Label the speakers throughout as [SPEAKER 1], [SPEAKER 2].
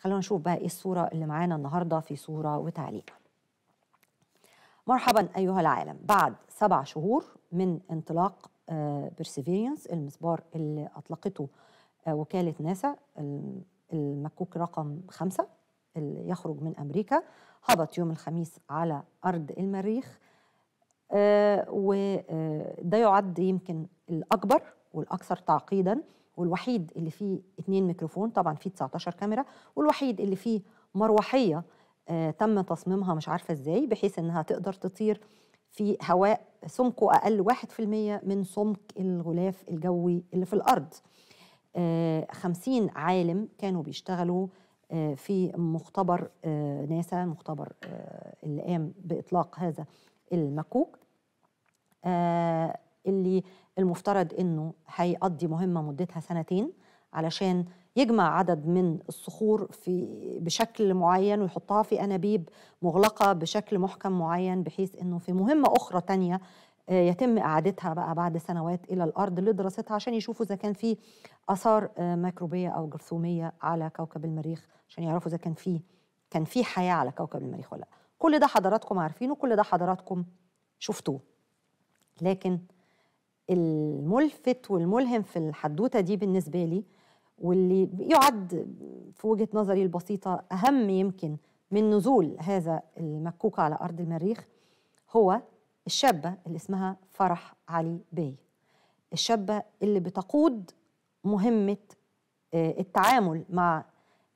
[SPEAKER 1] خلونا نشوف بقى ايه الصوره اللي معانا النهارده في صوره وتعليق مرحبا ايها العالم بعد سبع شهور من انطلاق بيرسيفيرينس آه، المسبار اللي اطلقته آه، وكاله ناسا المكوك رقم خمسة اللي يخرج من امريكا هبط يوم الخميس على ارض المريخ آه، وده يعد يمكن الاكبر والاكثر تعقيدا والوحيد اللي فيه اتنين ميكروفون طبعا فيه 19 كاميرا والوحيد اللي فيه مروحيه آه، تم تصميمها مش عارفه ازاي بحيث انها تقدر تطير في هواء سمكه اقل 1% من سمك الغلاف الجوي اللي في الارض. آه، خمسين 50 عالم كانوا بيشتغلوا آه، في مختبر ناسا مختبر اللي قام باطلاق هذا المكوك اللي المفترض انه هيقضي مهمه مدتها سنتين علشان يجمع عدد من الصخور في بشكل معين ويحطها في انابيب مغلقه بشكل محكم معين بحيث انه في مهمه اخرى تانية آه، يتم اعادتها بقى بعد سنوات الى الارض لدراستها عشان يشوفوا اذا كان في اثار آه، ميكروبيه او جرثوميه على كوكب المريخ عشان يعرفوا اذا كان في كان في حياه على كوكب المريخ ولا لا كل ده حضراتكم عارفينه كل ده حضراتكم شفتوه لكن الملفت والملهم في الحدوته دي بالنسبه لي واللي يعد في وجهه نظري البسيطه اهم يمكن من نزول هذا المكوك على ارض المريخ هو الشابه اللي اسمها فرح علي بي الشابه اللي بتقود مهمه آه، التعامل مع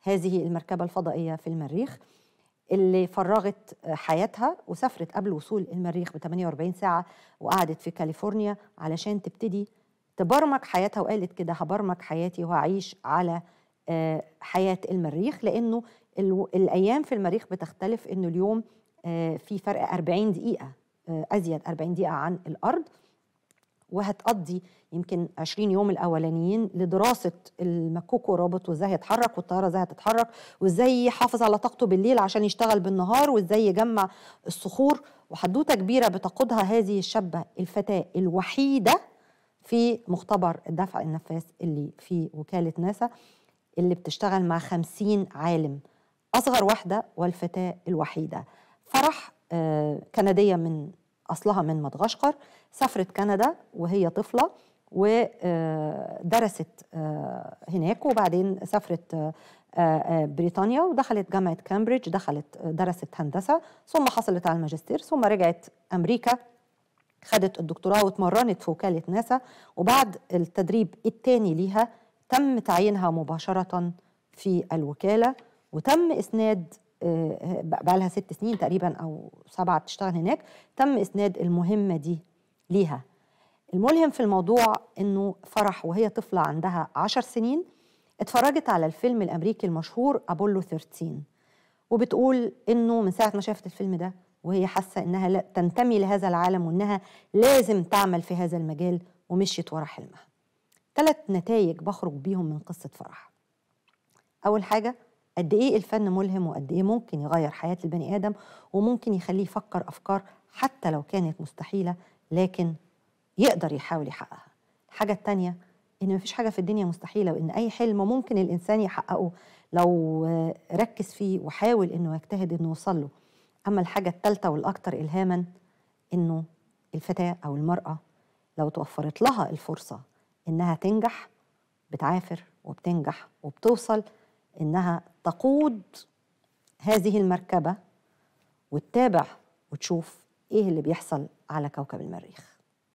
[SPEAKER 1] هذه المركبه الفضائيه في المريخ اللي فرغت حياتها وسافرت قبل وصول المريخ ب 48 ساعة وقعدت في كاليفورنيا علشان تبتدي تبرمج حياتها وقالت كده هبرمج حياتي وهعيش على آه، حياة المريخ لأنه الأيام في المريخ بتختلف إنه اليوم آه، في فرق 40 دقيقة آه، أزيد 40 دقيقة عن الأرض وهتقضي يمكن 20 يوم الاولانيين لدراسه المكوك والرابط وازاي هيتحرك والطياره ازاي هتتحرك وازاي يحافظ على طاقته بالليل عشان يشتغل بالنهار وازاي يجمع الصخور وحدوته كبيره بتقودها هذه الشابه الفتاه الوحيده في مختبر الدفع النفاث اللي في وكاله ناسا اللي بتشتغل مع 50 عالم اصغر واحده والفتاه الوحيده فرح آه، كنديه من أصلها من مدغشقر سافرت كندا وهي طفلة ودرست آه، آه، هناك وبعدين سافرت آه، بريطانيا ودخلت جامعة كامبريدج دخلت درست هندسة ثم حصلت على الماجستير ثم رجعت أمريكا خدت الدكتوراه واتمرنت في وكالة ناسا وبعد التدريب الثاني ليها تم تعيينها مباشرة في الوكالة وتم إسناد آه، بقى لها ست سنين تقريبا او سبعه بتشتغل هناك تم اسناد المهمه دي ليها الملهم في الموضوع انه فرح وهي طفله عندها عشر سنين اتفرجت على الفيلم الامريكي المشهور ابولو 13 وبتقول انه من ساعه ما شافت الفيلم ده وهي حاسه انها لا تنتمي لهذا العالم وانها لازم تعمل في هذا المجال ومشيت ورا حلمها ثلاث نتائج بخرج بيهم من قصه فرح اول حاجه قد ايه الفن ملهم وقد ايه ممكن يغير حياه البني ادم وممكن يخليه يفكر افكار حتى لو كانت مستحيله لكن يقدر يحاول يحققها الحاجه الثانيه ان مفيش حاجه في الدنيا مستحيله وان اي حلم ممكن الانسان يحققه لو ركز فيه وحاول انه يجتهد انه يوصل له اما الحاجه الثالثه والاكثر الهاما انه الفتاه او المراه لو توفرت لها الفرصه انها تنجح بتعافر وبتنجح وبتوصل انها تقود هذه المركبه وتتابع وتشوف ايه اللي بيحصل على كوكب المريخ